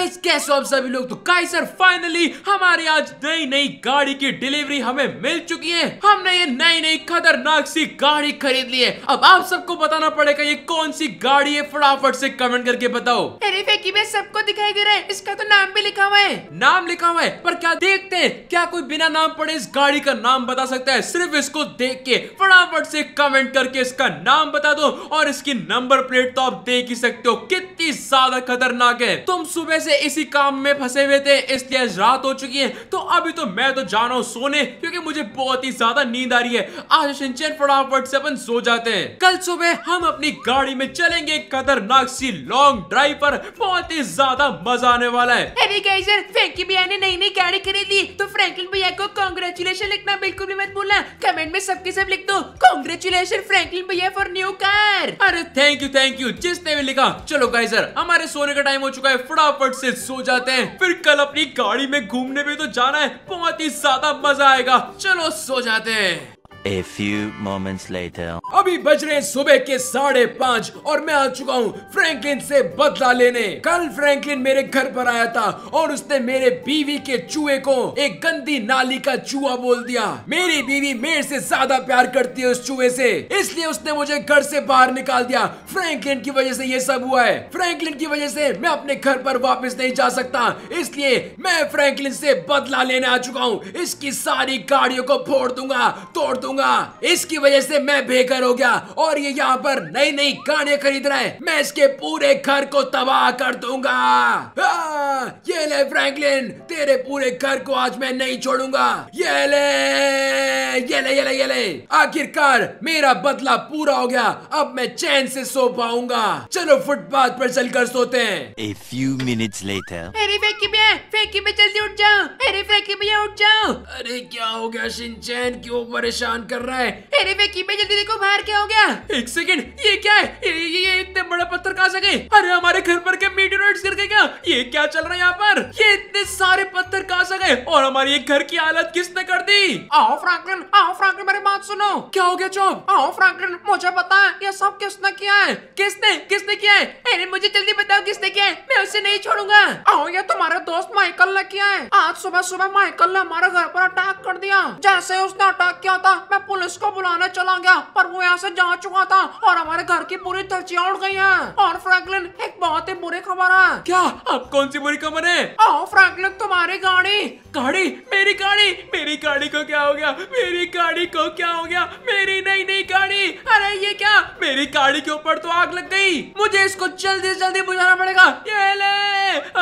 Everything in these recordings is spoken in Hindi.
गाइस कैसे आप सभी लोग तो गाइस सर फाइनली हमारी आज नई नई गाड़ी की डिलीवरी हमें मिल चुकी है हमने ये नई नई खतरनाक सी गाड़ी खरीद ली है अब आप सबको बताना पड़ेगा ये कौन सी गाड़ी है फटाफट से कमेंट करके बताओ अरे में सबको दिखाई दे रहा है इसका तो नाम भी लिखा हुआ है नाम लिखा हुआ है पर क्या देखते हैं क्या कोई बिना नाम पड़े इस गाड़ी का नाम बता सकता है सिर्फ इसको देख के फटाफट से कमेंट करके इसका नाम बता दो और इसकी नंबर प्लेट तो आप देख ही सकते हो कितनी ज्यादा खतरनाक है तुम सुबह से से इसी काम में फंसे हुए थे इसलिए रात हो चुकी है तो अभी तो मैं तो जा रहा हूँ सोने क्योंकि मुझे बहुत ही ज्यादा नींद आ रही है आज शिनचैन फटाफट से अपन सो जाते हैं कल सुबह हम अपनी गाड़ी में चलेंगे खतरनाक सी लॉन्ग ड्राइव पर बहुत ही ज्यादा मजा आने वाला है फ्रेंकी भैया ने नई नई गाड़ी खरीदी तो फ्रैंकलिन भैया को कॉन्ग्रेचुलेशन लिखना बिल्कुल भी मत भूलना कमेंट में सबके सब लिख दो कॉन्ग्रेचुलेशन फ्रैंकलिन भैया फॉर न्यू कार अरे थैंक यू थैंक यू जिसने भी लिखा चलो गाइजर हमारे सोने का टाइम हो चुका है फटाफट से सो जाते हैं फिर कल अपनी गाड़ी में घूमने में तो जाना है बहुत ही ज्यादा मजा आएगा चलो सो जाते हैं A few moments later. अभी बज रहे सुबह के साढ़े पाँच और मैं आ चुका हूँ फ्रैंकलिन से बदला लेने कल फ्रैंकलिन मेरे घर पर आया था और उसने मेरे बीवी के चूहे को एक गंदी नाली का चूहा बोल दिया मेरी बीवी मेरे से ज्यादा प्यार करती है उस चूहे से इसलिए उसने मुझे घर से बाहर निकाल दिया फ्रैंकलिन की वजह से ये सब हुआ है फ्रैंकलिन की वजह से मैं अपने घर पर वापस नहीं जा सकता इसलिए मैं फ्रैंकलिन से बदला लेने आ चुका हूँ इसकी सारी गाड़ियों को फोड़ दूंगा तोड़ दूंगा दूंगा इसकी वजह से मैं बेघर हो गया और ये यहाँ पर नई नई गाने खरीद रहे हैं मैं इसके पूरे घर को तबाह कर दूंगा हाँ, ये ले फ्रैंकलिन तेरे पूरे घर को आज मैं नहीं छोड़ूंगा ये ले ये ले ये ले ये ले आखिरकार मेरा बदला पूरा हो गया अब मैं चैन से सो पाऊंगा चलो फुटपाथ पर चलकर सोते हैं ए फ्यू minutes later. अरे फैंकी भैया फैंकी में जल्दी उठ जाओ अरे फैंकी भैया उठ जाओ अरे क्या हो गया शिनचैन क्यों परेशान परेशान कर रहा है अरे विकी मैं जल्दी देखो बाहर क्या हो गया एक सेकंड ये क्या है ये, ये, इतने बड़े पत्थर कहाँ से गए अरे हमारे घर पर क्या मीटोराइट्स गिर गए क्या ये क्या चल रहा है यहाँ पर ये इतने सारे पत्थर कहाँ से गए और हमारे घर की हालत किसने कर दी आओ फ्रैंकलिन आओ फ्रैंकलिन मेरी बात सुनो क्या हो गया चौब आओ फ्रैंकलिन मुझे पता है ये सब किसने किया है किसने किसने किया है अरे मुझे जल्दी बताओ किसने किया है मैं उसे नहीं छोड़ूंगा आओ ये तुम्हारा दोस्त माइकल ने किया है आज सुबह सुबह माइकल ने हमारे घर पर अटैक कर दिया जैसे उसने अटैक किया था मैं पुलिस को बुलाने चला गया पर वो यहाँ से जा चुका था और हमारे घर की पूरी तजिया उड़ गई है और फ्रैंकलिन एक बहुत ही बुरी खबर है क्या अब कौन सी बुरी खबर है आओ फ्रैंकलिन तुम्हारी गाड़ी गाड़ी मेरी गाड़ी मेरी गाड़ी को क्या हो गया मेरी गाड़ी को क्या हो गया मेरी नई नई गाड़ी अरे ये क्या मेरी गाड़ी के ऊपर तो आग लग गई मुझे इसको जल्दी जल्दी बुझाना पड़ेगा ये ले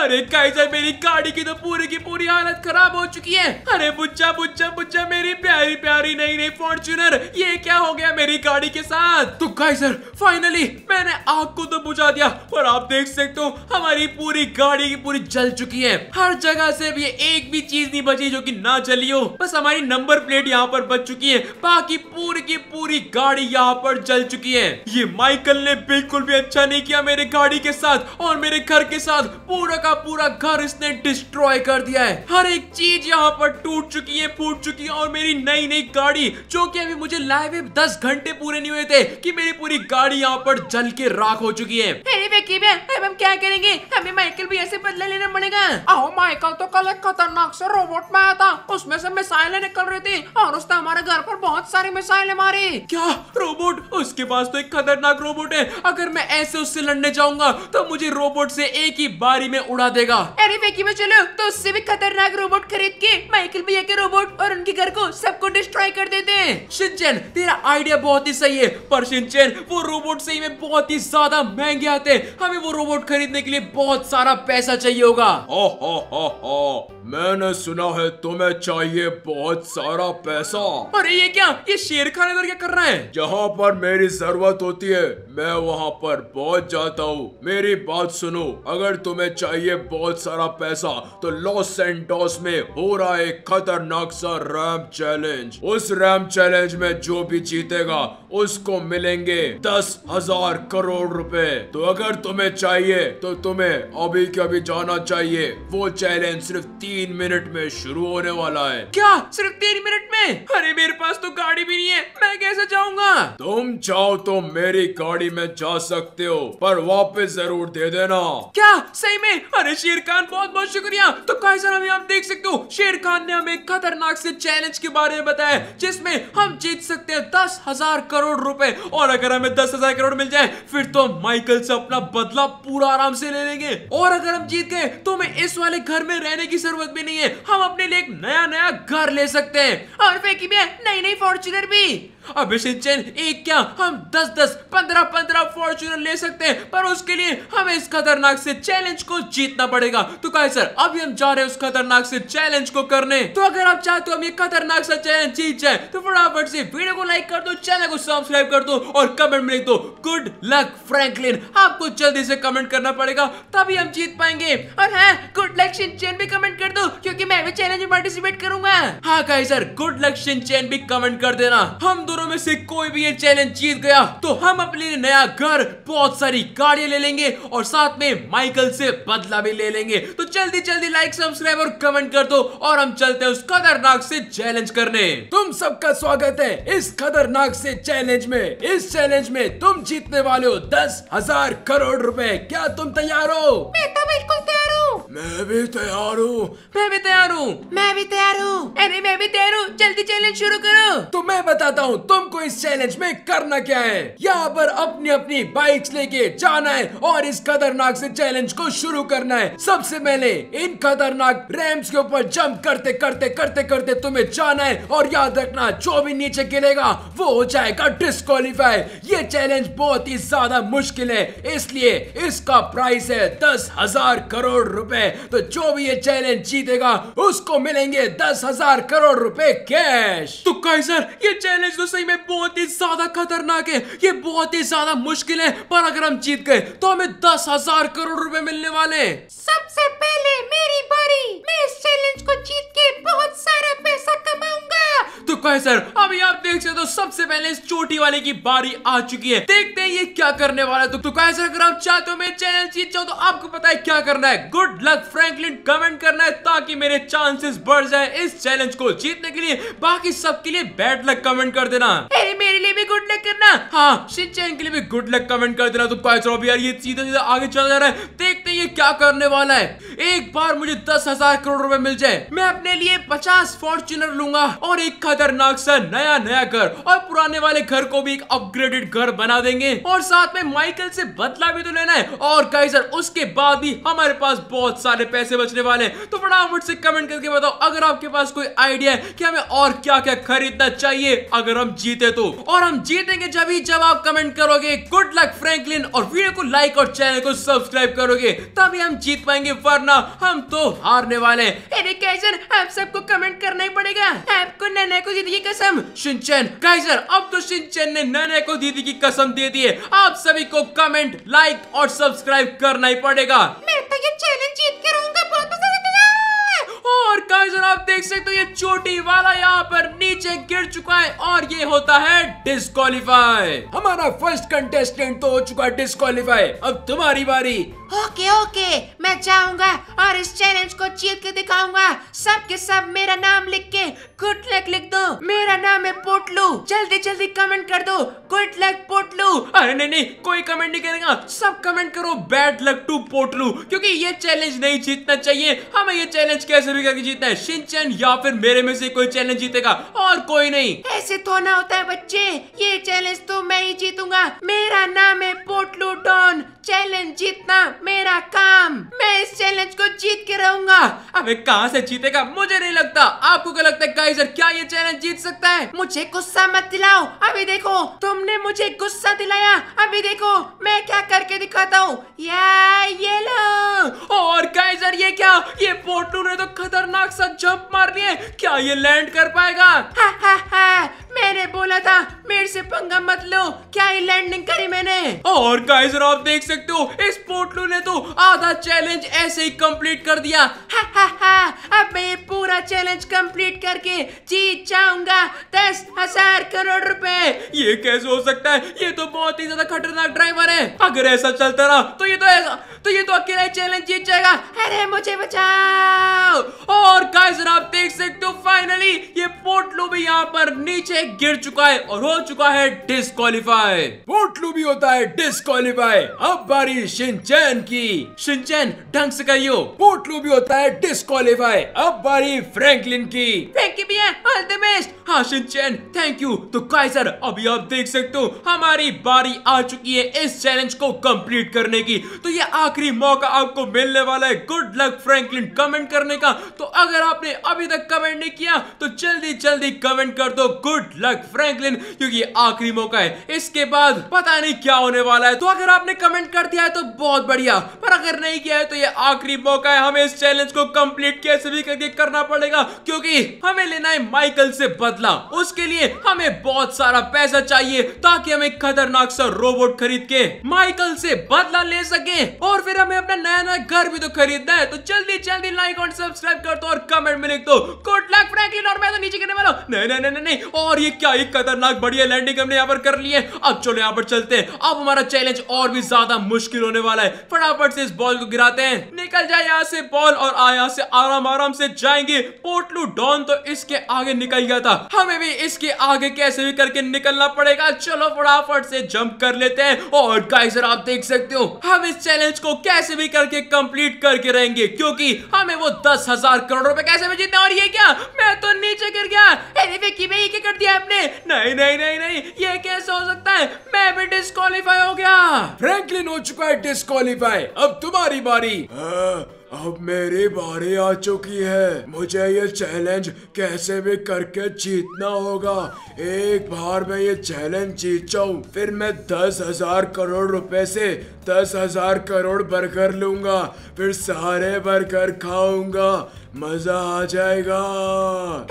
अरे कैसे मेरी गाड़ी की तो पूरी की पूरी हालत खराब हो चुकी है अरे बुच्चा बुच्चा बुच्चा मेरी प्यारी प्यारी नई नई फॉर्चुनर ये क्या हो गया मेरी गाड़ी के साथ तो गाई सर फाइनली मैंने आग को तो बुझा दिया पर आप देख सकते हो हमारी पूरी गाड़ी की पूरी जल चुकी है हर जगह से भी एक भी चीज नहीं बची जो कि ना जली हो बस हमारी नंबर प्लेट यहाँ पर बच चुकी है बाकी पूरी की पूरी गाड़ी यहाँ पर जल चुकी है ये माइकल ने बिल्कुल भी अच्छा नहीं किया मेरे गाड़ी के साथ और मेरे घर के साथ पूरा का पूरा घर इसने डिस्ट्रॉय कर दिया है हर एक चीज यहाँ पर टूट चुकी है फूट चुकी है और मेरी नई नई गाड़ी जो कि अभी मुझे लाइव दस घंटे पूरे नहीं हुए थे कि मेरी पूरी गाड़ी यहाँ पर जल के राख हो चुकी है अब हम क्या करेंगे हमें माइकल भी ऐसे बदला लेना पड़ेगा आओ माइकल तो कल एक खतरनाक सा रोबोट में आया था उसमें से मिसाइलें निकल रही थी और उसने हमारे घर पर बहुत सारी मिसाइलें मारी क्या रोबोट उसके पास तो एक खतरनाक रोबोट है अगर मैं ऐसे उससे लड़ने जाऊंगा तो मुझे रोबोट से एक ही बारी में उड़ा देगा अरे वेकी में चलो तो उससे भी खतरनाक रोबोट खरीद के माइकल भैया के रोबोट और उनके घर को सबको डिस्ट्रॉय कर देते सिंचन तेरा आइडिया बहुत ही सही है पर सिंचन वो रोबोट सही में बहुत ही ज्यादा महंगे आते हैं हमें वो रोबोट खरीदने के लिए बहुत सारा पैसा चाहिए होगा ओ हो हो हो मैंने सुना है तुम्हें चाहिए बहुत सारा पैसा अरे ये क्या ये शेर खान इधर क्या कर रहा है जहाँ पर मेरी जरूरत होती है मैं वहाँ पर बहुत जाता हूँ मेरी बात सुनो अगर तुम्हें चाहिए बहुत सारा पैसा तो लॉस सेंटोस में हो रहा है खतरनाक सा रैम चैलेंज उस रैम चैलेंज में जो भी जीतेगा उसको मिलेंगे दस हजार करोड़ रुपए तो अगर तुम्हें चाहिए तो तुम्हें अभी के अभी जाना चाहिए वो चैलेंज सिर्फ तीन तीन मिनट में शुरू होने वाला है क्या सिर्फ तीन मिनट में अरे मेरे पास तो गाड़ी भी नहीं है मैं कैसे जाऊंगा तुम चाहो तो मेरी गाड़ी में जा सकते हो पर वापस जरूर दे देना क्या सही में अरे शेर खान बहुत बहुत शुक्रिया तो भाई साहब आप देख सकते हो शेर खान ने हमें खतरनाक से चैलेंज के बारे में बताया जिसमे हम जीत सकते हैं दस हजार करोड़ रूपए और अगर हमें दस हजार करोड़ मिल जाए फिर तो माइकल से अपना बदला पूरा आराम से ले लेंगे और अगर हम जीत गए तो हमें इस वाले घर में रहने की जरूरत जरूरत भी नहीं है हम अपने लिए एक नया नया घर ले सकते हैं और फेंकी में नई नई फॉर्चुनर भी अब इस चैन एक क्या हम दस दस पंद्रह पंद्रह फॉर्चुनर ले सकते हैं पर उसके लिए हमें इस खतरनाक से चैलेंज को जीतना पड़ेगा तो कहे सर अभी हम जा रहे हैं उस खतरनाक से चैलेंज को करने तो अगर आप चाहते हो हम ये खतरनाक सा चैलेंज जीत जाए तो फटाफट से वीडियो को लाइक कर दो चैनल को सब्सक्राइब कर दो और कमेंट में लिख दो गुड लक फ्रेंकलिन आपको जल्दी से कमेंट करना पड़ेगा तभी हम जीत पाएंगे और हाँ गुड लक शिनचैन भी कमेंट कर दो क्योंकि मैं भी चैलेंज में पार्टिसिपेट करूंगा हाँ कहे सर गुड लक शिनचैन भी कमेंट कर देना हम दोनों दोनों में से कोई भी ये चैलेंज जीत गया तो हम अपने लिए नया घर बहुत सारी गाड़ियां ले लेंगे और साथ में माइकल से बदला भी ले लेंगे तो जल्दी जल्दी लाइक सब्सक्राइब और कमेंट कर दो और हम चलते हैं उस खतरनाक से चैलेंज करने तुम सबका स्वागत है इस खतरनाक से चैलेंज में इस चैलेंज में तुम जीतने वाले हो दस हजार करोड़ रुपए क्या तुम तैयार हो मैं तो बिल्कुल तैयार हूँ मैं भी तैयार हूँ मैं भी तैयार हूँ मैं भी तैयार हूँ अरे मैं भी तैयार हूँ जल्दी चैलेंज शुरू करो तो मैं बताता हूँ तुमको इस चैलेंज में करना क्या है यहाँ पर अपनी अपनी बाइक्स लेके जाना है और इस खतरनाक से चैलेंज को शुरू करना है सबसे पहले इन खतरनाक रैम्स के ऊपर जंप करते करते करते करते तुम्हें जाना है और याद रखना जो भी नीचे गिरेगा वो हो जाएगा डिस्कालीफाई ये चैलेंज बहुत ही ज्यादा मुश्किल है इसलिए इसका प्राइस है दस हजार करोड़ रुपए तो जो भी ये चैलेंज जीतेगा उसको मिलेंगे दस हजार करोड़ रुपए कैश तो कैसर सर ये चैलेंज तो सही में बहुत ही ज्यादा खतरनाक है ये बहुत ही ज्यादा मुश्किल है पर अगर हम जीत गए तो हमें दस हजार करोड़ रुपए मिलने वाले सबसे पहले मेरी बारी मैं इस चैलेंज को जीत के बहुत सारा पैसा कमाऊंगा तो कहे सर अब यहाँ देख सकते हो सबसे पहले इस चोटी वाले की बारी आ चुकी है देखते हैं ये क्या करने वाला है तो कैसे तो अगर आप चाहते हो मेरे चैनल जीत जाओ तो आपको पता है क्या करना है गुड लक फ्रेंकलिन कमेंट करना है ताकि मेरे चांसेस बढ़ जाए इस चैलेंज को जीतने के लिए बाकी सबके लिए बैड लक कमेंट कर देना मेरे लिए भी गुड लक करना हाँ शिन के लिए भी गुड लक कमेंट कर देना तो यार ये सीधा सीधा आगे चला जा रहा है देखते देखते हैं ये क्या करने वाला है एक बार मुझे दस हजार करोड़ रुपए मिल जाए मैं अपने लिए पचास फॉर्चुनर लूंगा और एक खतरनाक सा नया नया घर और पुराने वाले घर को भी एक अपग्रेडेड घर बना देंगे और साथ में माइकल से बदला भी तो लेना है और कैसर उसके बाद भी हमारे पास बहुत सारे पैसे बचने वाले हैं तो फटाफट से कमेंट करके बताओ अगर आपके पास कोई आइडिया है कि हमें और क्या क्या खरीदना चाहिए अगर हम जीते तो और हम जीतेंगे जब ही जब आप कमेंट करोगे गुड लक फ्रेंकलिन और वीडियो को लाइक और चैनल को सब्सक्राइब करोगे तभी हम जीत पाएंगे वरना हम तो हारने वाले कैसर आप सबको कमेंट करना ही पड़ेगा आपको नैना को जिंदगी कसम शिनचैन कैसर अब तो दुष्यंत ने नए को दीदी की कसम दे दी है आप सभी को कमेंट लाइक और सब्सक्राइब करना ही पड़ेगा मैं तो ये चैलेंज जीत के रहूंगा और आप देख सकते हो ये चोटी वाला यहाँ पर नीचे गिर चुका है और ये होता है डिस्कालीफाई हमारा फर्स्ट कंटेस्टेंट तो हो चुका है डिस्कालीफाई अब तुम्हारी बारी ओके ओके मैं जाऊंगा और इस चैलेंज को जीत के दिखाऊंगा सब के सब मेरा नाम लिख के गुड लक लिख दो मेरा नाम है पोटलू जल्दी जल्दी कमेंट कर दो गुड लक पोटलू अरे नहीं नहीं कोई कमेंट नहीं करेगा सब कमेंट करो बैड लक टू पोटलू क्योंकि ये चैलेंज नहीं जीतना चाहिए हमें ये चैलेंज कैसे भी करके जीतना है शिनचैन या फिर मेरे में से कोई चैलेंज जीतेगा और कोई नहीं ऐसे तो ना होता है बच्चे ये चैलेंज तो मैं ही जीतूंगा मेरा नाम है पोटलू डॉन चैलेंज जीतना मेरा काम मैं इस चैलेंज को जीत के रहूंगा अबे कहाँ से जीतेगा मुझे नहीं लगता आपको क्या लगता है गाइजर क्या ये चैलेंज जीत सकता है मुझे गुस्सा मत दिलाओ अभी देखो तुमने मुझे गुस्सा दिलाया अभी देखो मैं क्या करके दिखाता हूँ ये लो और गाइजर ये क्या ये पोटू ने तो खतरनाक सा जंप मार लिया क्या ये लैंड कर पाएगा हा हा हा मैंने बोला था मेरे से पंगा मत लो क्या ये लैंडिंग करी मैंने और गाइजर आप देख सकते सकते हो इस पोटलू ने तो आधा चैलेंज ऐसे ही कंप्लीट कर दिया हा, हा, अब मैं ये पूरा चैलेंज कंप्लीट करके जीत जाऊंगा दस हजार करोड़ रुपए ये कैसे हो सकता है ये तो बहुत ही ज्यादा खतरनाक ड्राइवर है अगर ऐसा चलता रहा तो ये तो तो ये तो अकेला चैलेंज जीत जाएगा अरे मुझे बचाओ और गाइस आप देख सकते हो फाइनली ये पोर्टलू भी यहाँ पर नीचे गिर चुका है और हो चुका है डिस्कालीफाई पोर्टलू भी होता है डिस्कालीफाई अब बारी शिनचैन की शिनचैन ढंग से कहियो पोर्टलू भी होता है डिस्कालीफाई क्वालिफाई अब बारी फ्रैंकलिन की फ्रैंकी भैया ऑल द बेस्ट हाशिन चैन थैंक यू तो काइसर अभी आप देख सकते हो हमारी बारी आ चुकी है इस चैलेंज को कंप्लीट करने की तो ये आखिरी मौका आपको मिलने वाला है गुड लक फ्रैंकलिन कमेंट करने का तो अगर आपने अभी तक कमेंट नहीं किया तो जल्दी जल्दी कमेंट कर दो गुड लक फ्रैंकलिन क्योंकि आखिरी मौका है इसके बाद पता नहीं क्या होने वाला है तो अगर आपने कमेंट कर दिया है तो बहुत बढ़िया पर अगर नहीं किया है तो ये आखिरी मौका है हमें इस चैलेंज को कंप्लीट कैसे भी करके करना पड़ेगा क्योंकि हमें लेना है माइकल से बदला उसके लिए हमें बहुत सारा पैसा चाहिए ताकि हम एक खतरनाक सा रोबोट खरीद के माइकल से बदला ले सके और फिर हमें अपना नया नया घर भी तो खरीदना है तो जल्दी जल्दी लाइक और सब्सक्राइब कर दो और कमेंट में लिख दो गुड लक फ्रैंकलिन और मैं तो नीचे गिरने वाला नहीं नहीं नहीं नहीं और ये क्या एक खतरनाक बढ़िया लैंडिंग हमने यहाँ पर कर ली है अब चलो यहाँ पर चलते हैं अब हमारा चैलेंज और भी ज्यादा मुश्किल होने वाला है फटाफट से इस बॉल को गिराते हैं निकल जाए यहाँ से बॉल और आया से आराम आराम आराम से जाएंगे पोटलू डॉन तो इसके आगे निकल गया था हमें भी इसके आगे कैसे भी करके निकलना पड़ेगा चलो फटाफट से जंप कर लेते हैं और गाइजर आप देख सकते हो हम इस चैलेंज को कैसे भी करके कंप्लीट करके रहेंगे क्योंकि हमें वो दस हजार करोड़ रुपए कैसे भी जीतना और ये क्या मैं तो नीचे गिर गया अरे विकी कर दिया आपने नहीं नहीं नहीं नहीं ये कैसे हो सकता है मैं भी डिस्कालीफाई हो गया फ्रेंकलिन हो चुका है डिस्कालीफाई अब तुम्हारी बारी आ... हाँ। अब मेरी बारी आ चुकी है मुझे ये चैलेंज कैसे भी करके जीतना होगा एक बार मैं ये चैलेंज जीत जाऊँ फिर मैं दस हजार करोड़ रुपए से दस हजार करोड़ बर्गर लूंगा फिर सारे बर्गर खाऊंगा मजा आ जाएगा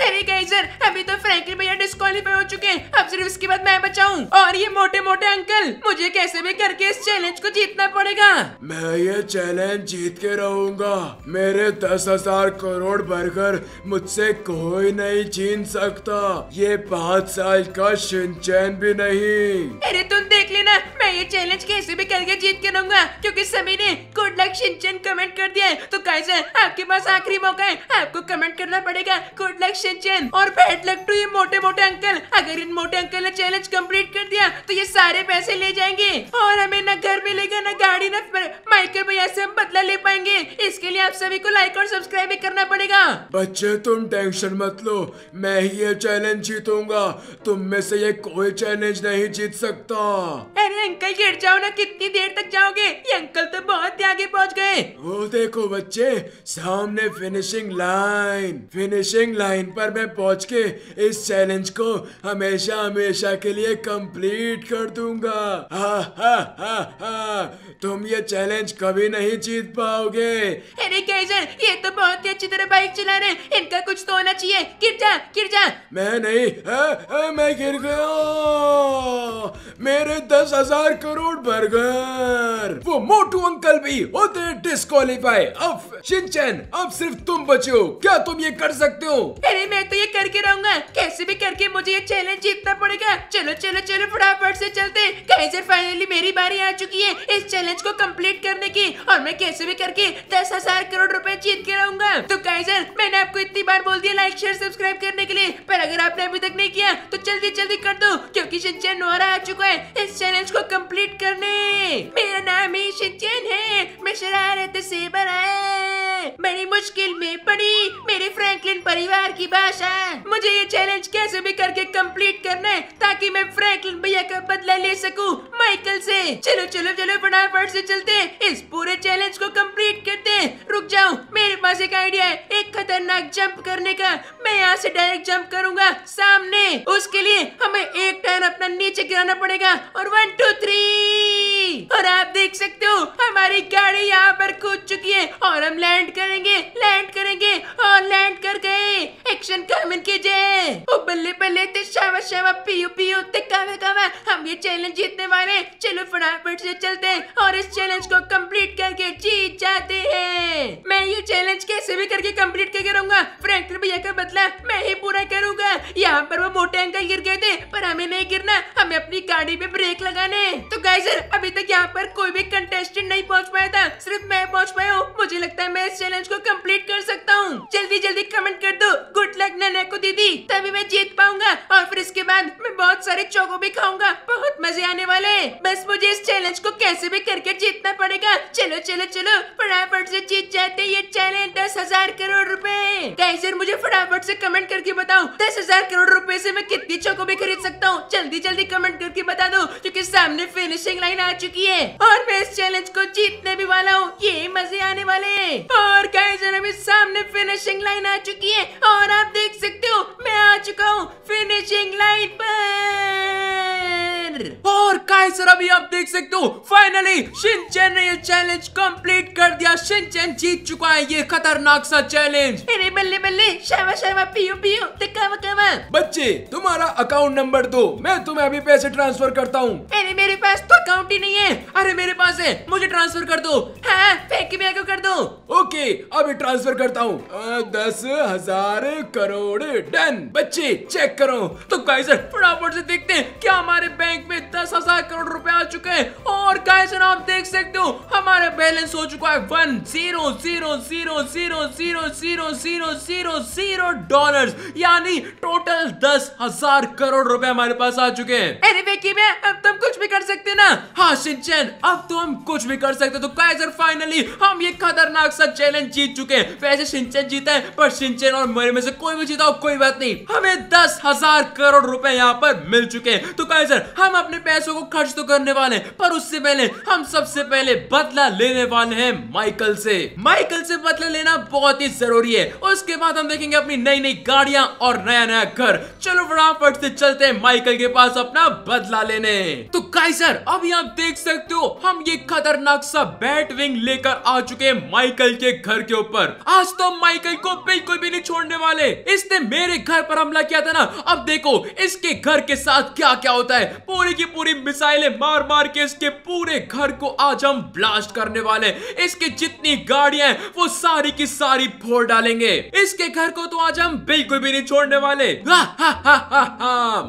अरे गैजर अभी तो फ्रैंकलिन भैया डिस्कालीफाई हो चुके हैं अब सिर्फ इसके बाद मैं बचाऊं और ये मोटे मोटे अंकल मुझे कैसे भी करके इस चैलेंज को जीतना पड़ेगा मैं ये चैलेंज जीत के रहूंगा मेरे दस हजार करोड़ बर्गर मुझसे कोई नहीं छीन सकता ये पाँच साल का सिंचैन भी नहीं अरे तुम देख लेना मैं ये चैलेंज कैसे भी करके जीत के रहूंगा क्योंकि सभी ने गुड लक सिंचन कमेंट कर दिया है तो कैसे आपके पास आखिरी मौका है आपको कमेंट करना पड़ेगा गुड लक सिंचन और बैड लक टू ये मोटे मोटे अंकल अगर इन मोटे अंकल ने चैलेंज कम्प्लीट कर दिया तो ये सारे पैसे ले जाएंगे और हमें न घर मिलेगा न गाड़ी न माइकल भैया ऐसी हम बदला ले पाएंगे इसके लिए आप सभी को लाइक और सब्सक्राइब भी करना पड़ेगा बच्चे तुम टेंशन मत लो मैं ही ये चैलेंज जीतूंगा तुम में से ये कोई चैलेंज नहीं जीत सकता अरे अंकल गिर जाओ ना कितनी देर तक जाओगे ये अंकल तो बहुत आगे पहुंच गए वो देखो बच्चे सामने फिनिशिंग लाइन फिनिशिंग लाइन पर मैं पहुंच के इस चैलेंज को हमेशा हमेशा के लिए कंप्लीट कर दूंगा हा हा हा हा तुम ये चैलेंज कभी नहीं जीत पाओगे अरे कैसर ये तो बहुत ही अच्छी तरह बाइक चला रहे इनका कुछ तो होना चाहिए गिर जा गिर जा मैं नहीं आ, आ, मैं गिर गया मेरे दस हजार करोड़ बर्गर वो मोटू अंकल भी होते हैं डिस्कालीफाई अब शिनचैन अब सिर्फ तुम बचे हो क्या तुम ये कर सकते हो अरे मैं तो ये करके रहूंगा कैसे भी करके मुझे ये चैलेंज जीतना पड़ेगा चलो चलो चलो फटाफट से चलते कहीं से फाइनली मेरी बारी आ चुकी है इस चैलेंज को कंप्लीट करने की और मैं कैसे भी करके दस हजार करोड़ रुपए जीत के रहूंगा तो काइजर मैंने आपको इतनी बार बोल दिया लाइक शेयर सब्सक्राइब करने के लिए पर अगर आपने अभी तक नहीं किया तो जल्दी जल्दी कर दो क्योंकि शिनचैन नोहरा आ चुका है इस चैलेंज को कंप्लीट करने मेरा नाम ही शिनचैन है मैं शरारत से बनाए मेरी मुश्किल में पड़ी मेरे फ्रैंकलिन परिवार की भाषा मुझे ये चैलेंज कैसे भी करके कंप्लीट करना है ताकि मैं फ्रैंकलिन भैया का बदला ले सकूं माइकल से चलो चलो चलो फटाफट से चलते इस पूरे चैलेंज को कंप्लीट करते रुक जाओ मेरे पास एक आइडिया है एक खतरनाक जंप करने का मैं यहाँ से डायरेक्ट जंप करूंगा सामने उसके लिए हमें एक टायर अपना नीचे गिराना पड़ेगा और वन टू थ्री और आप देख सकते हो हमारी गाड़ी यहाँ पर कूद चुकी है और हम लैंड करेंगे लैंड करेंगे और लैंड कर गए एक्शन कमेंट कीजिए ओ बल्ले बल्ले ते शावा शावा पियो पियो ते कावे कावे हम ये चैलेंज जीतने वाले चलो फटाफट से चलते हैं और इस चैलेंज को कंप्लीट करके जीत जाते हैं मैं ये चैलेंज कैसे भी करके कंप्लीट करके रहूंगा फ्रैंकलिन भैया का बदला मैं ही पूरा करूंगा यहाँ पर वो मोटे अंकल गिर गए थे हमें नहीं गिरना हमें अपनी गाड़ी में ब्रेक लगाने तो गाइस अभी तक यहाँ पर कोई भी कंटेस्टेंट नहीं पहुँच पाया था सिर्फ मैं पहुँच पाया हूँ मुझे लगता है मैं इस चैलेंज को कम्प्लीट कर सकता हूँ जल्दी जल्दी कमेंट कर दो गुड लक नन्हे को दीदी तभी मैं जीत पाऊंगा और फिर इसके बाद मैं बहुत सारे चौको भी खाऊंगा बहुत मजे आने वाले बस मुझे इस चैलेंज को कैसे भी करके जीतना पड़ेगा चलो चलो चलो फटाफट से जीत जाते ये चैलेंज दस हजार करोड़ रुपए कैसे मुझे फटाफट से कमेंट करके बताओ दस हजार करोड़ रुपए से मैं कितनी चौको भी खरीद सकता सकता हूँ जल्दी जल्दी कमेंट करके बता दो क्योंकि सामने फिनिशिंग लाइन आ चुकी है और मैं इस चैलेंज को जीतने भी वाला हूँ ये मजे आने वाले और कई जन अभी सामने फिनिशिंग लाइन आ चुकी है और आप देख सकते हो मैं आ चुका हूँ फिनिशिंग लाइन पर और काय सर अभी आप देख सकते हो फाइनली शिनचैन ने ये चैलेंज कंप्लीट कर दिया शिनचैन जीत चुका है ये खतरनाक सा चैलेंज अरे बल्ले बल्ले शर्मा शर्मा पियो पियो तकावा कावा बच्चे तुम्हारा अकाउंट नंबर दो मैं तुम्हें अभी पैसे ट्रांसफर करता हूँ अरे मेरे पास तो अकाउंट ही नहीं है अरे मेरे पास है मुझे ट्रांसफर कर दो हाँ, फेंक में आगे कर दो ओके अभी ट्रांसफर करता हूँ दस हजार करोड़ डन बच्चे चेक करो तो गाइस फटाफट से देखते हैं सकते हो हमारा बैलेंस हो चुका है one zero zero zero zero zero zero zero zero zero dollar यानी टोटल दस हजार करोड़ रुपए हमारे पास आ चुके हैं अरे वेकी में अब तुम कुछ भी कर सकते ना हाँ सिंचन अब तो हम कुछ भी कर सकते तो काइजर फाइनली हम ये खतरनाक सा चैलेंज जीत चुके हैं वैसे सिंचन जीता है पर सिंचन और मेरे में से कोई भी जीता हो कोई बात नहीं हमें दस हजार करोड़ रुपए यहाँ पर मिल चुके हैं तो काइजर हम अपने पैसों को खर्च तो करने वाले पर उससे पहले हम सबसे पहले बदले बदला लेने वाले हैं माइकल से माइकल से बदला लेना बहुत ही जरूरी है उसके बाद हम देखेंगे अपनी नई नई गाड़ियां और नया नया घर चलो फटाफट से चलते हैं माइकल के पास अपना बदला लेने तो काइसर अभी आप देख सकते हो हम ये खतरनाक सा बैट विंग लेकर आ चुके हैं माइकल के घर के ऊपर आज तो माइकल को बिल्कुल भी नहीं छोड़ने वाले इसने मेरे घर पर हमला किया था ना अब देखो इसके घर के साथ क्या क्या होता है पूरी की पूरी मिसाइलें मार मार के इसके पूरे घर को आज हम ब्लास्ट नष्ट करने वाले इसकी जितनी गाड़ियां वो सारी की सारी फोड़ डालेंगे इसके घर को तो आज हम बिल्कुल भी नहीं छोड़ने वाले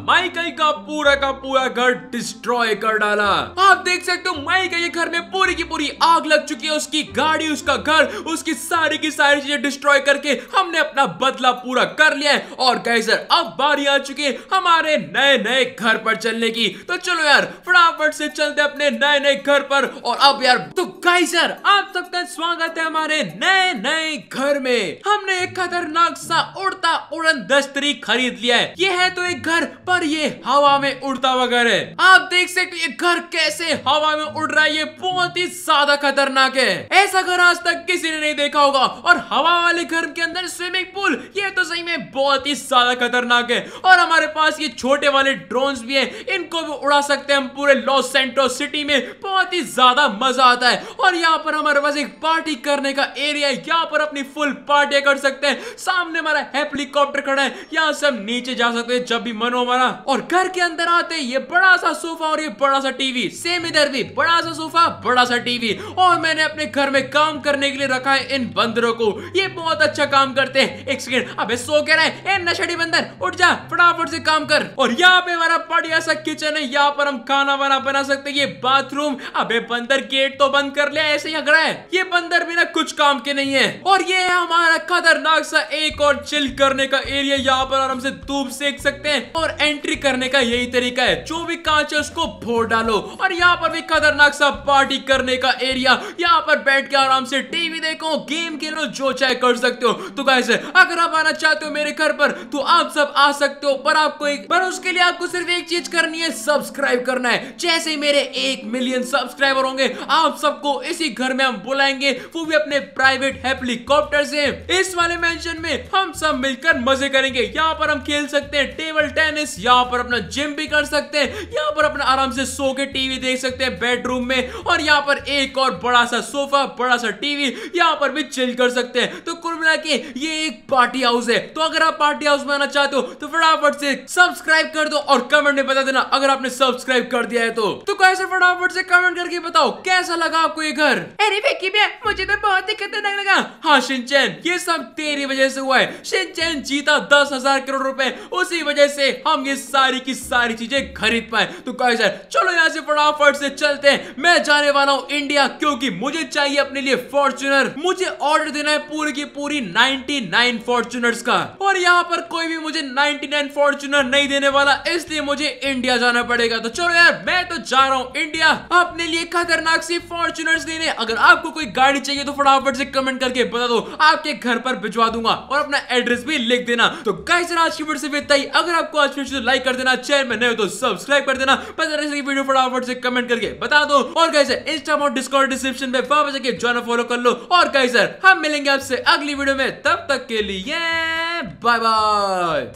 माइकल का पूरा का पूरा घर डिस्ट्रॉय कर डाला आप देख सकते हो माइकल के घर में पूरी की पूरी आग लग चुकी है उसकी गाड़ी उसका घर उसकी सारी की सारी चीजें डिस्ट्रॉय करके हमने अपना बदला पूरा कर लिया है और कैसर अब बारी आ चुकी है हमारे नए नए घर पर चलने की तो चलो यार फटाफट से चलते अपने नए नए घर पर और अब यार तो गाइजर आप सबका स्वागत है हमारे नए नए घर में हमने एक खतरनाक सा उड़ता उड़न दस्तरी खरीद लिया है ये है तो एक घर पर ये हवा में उड़ता वगैरह है आप देख सकते ये घर कैसे हवा में उड़ रहा है ये बहुत ही ज्यादा खतरनाक है ऐसा घर आज तक किसी ने नहीं देखा होगा और हवा वाले घर के अंदर स्विमिंग पूल ये तो सही में बहुत ही ज्यादा खतरनाक है और हमारे पास ये छोटे वाले ड्रोन भी है इनको भी उड़ा सकते हैं हम पूरे लॉस सेंटो सिटी में बहुत ही ज्यादा मजा आता सकता है और यहाँ पर हमारे पास एक पार्टी करने का एरिया है यहाँ पर अपनी फुल पार्टी कर सकते हैं सामने हमारा हेलीकॉप्टर खड़ा है यहाँ से हम नीचे जा सकते हैं जब भी मन हो हमारा और घर के अंदर आते ये बड़ा सा सोफा और ये बड़ा सा टीवी सेम इधर भी बड़ा सा सोफा बड़ा सा टीवी और मैंने अपने घर में काम करने के लिए रखा है इन बंदरों को ये बहुत अच्छा काम करते हैं एक सेकेंड अब सो कह रहा है नशेड़ी बंदर उठ जा फटाफट से काम कर और यहाँ पे हमारा पार्टी ऐसा किचन है यहाँ पर हम खाना वाना बना सकते हैं ये बाथरूम अबे बंदर गेट तो बंद कर लिया ऐसे ही अगड़ा है ये बंदर भी ना कुछ काम के नहीं है और ये है हमारा खतरनाक सा एक और चिल करने का एरिया यहाँ पर आराम से धूप सेक सकते हैं और एंट्री करने का यही तरीका है जो भी कांच है उसको फोड़ डालो और यहाँ पर भी खतरनाक सा पार्टी करने का एरिया यहाँ पर बैठ के आराम से टीवी देखो गेम खेलो जो चाहे कर सकते हो तो कैसे अगर आप आना चाहते हो मेरे घर पर तो आप सब आ सकते हो पर आपको एक पर उसके लिए आपको सिर्फ एक चीज करनी है सब्सक्राइब करना है जैसे मेरे एक मिलियन सब्सक्राइबर होंगे आप सब सबको इसी घर में हम बुलाएंगे वो भी अपने प्राइवेट हेलीकॉप्टर से इस वाले मेंशन में हम सब मिलकर मजे करेंगे यहाँ पर हम खेल सकते हैं टेबल टेनिस यहाँ पर अपना जिम भी कर सकते हैं यहाँ पर अपना आराम से सो के टीवी देख सकते हैं बेडरूम में और यहाँ पर एक और बड़ा सा सोफा बड़ा सा टीवी यहाँ पर भी चिल कर सकते हैं तो कुल मिला के ये एक पार्टी हाउस है तो अगर आप पार्टी हाउस में आना चाहते हो तो फटाफट से सब्सक्राइब कर दो और कमेंट में बता देना अगर आपने सब्सक्राइब कर दिया है तो, तो कैसे फटाफट से कमेंट करके बताओ कैसा लगा लगा आपको ये घर अरे फेंकी भैया मुझे तो बहुत ही खतरनाक लगा हाँ शिनचैन ये सब तेरी वजह से हुआ है शिनचैन जीता दस हजार करोड़ रुपए उसी वजह से हम ये सारी की सारी चीजें खरीद पाए तो कहा सर चलो यहाँ से फटाफट से चलते हैं मैं जाने वाला हूँ इंडिया क्योंकि मुझे चाहिए अपने लिए फॉर्चुनर मुझे ऑर्डर देना है पूरी की पूरी 99 फॉर्चुनर्स का और यहाँ पर कोई भी मुझे 99 फॉर्चुनर नहीं देने वाला इसलिए मुझे इंडिया जाना पड़ेगा तो चलो यार मैं तो जा रहा हूँ इंडिया अपने लिए खतरनाक सी फॉर्चुनर फॉर्चुनर्स लेने अगर आपको कोई गाड़ी चाहिए तो फटाफट से कमेंट करके बता दो आपके घर पर भिजवा दूंगा और अपना एड्रेस भी लिख देना तो गाइस आज की वीडियो से इतना ही अगर आपको आज वीडियो लाइक कर देना चैनल में नए हो तो सब्सक्राइब कर देना पता रहे वीडियो फटाफट से कमेंट करके बता दो और गाइस इंस्टा और डिस्कॉर्ड डिस्क्रिप्शन में वापस जाके ज्वाइन फॉलो कर लो और गाइस हम मिलेंगे आपसे अगली वीडियो में तब तक के लिए बाय बाय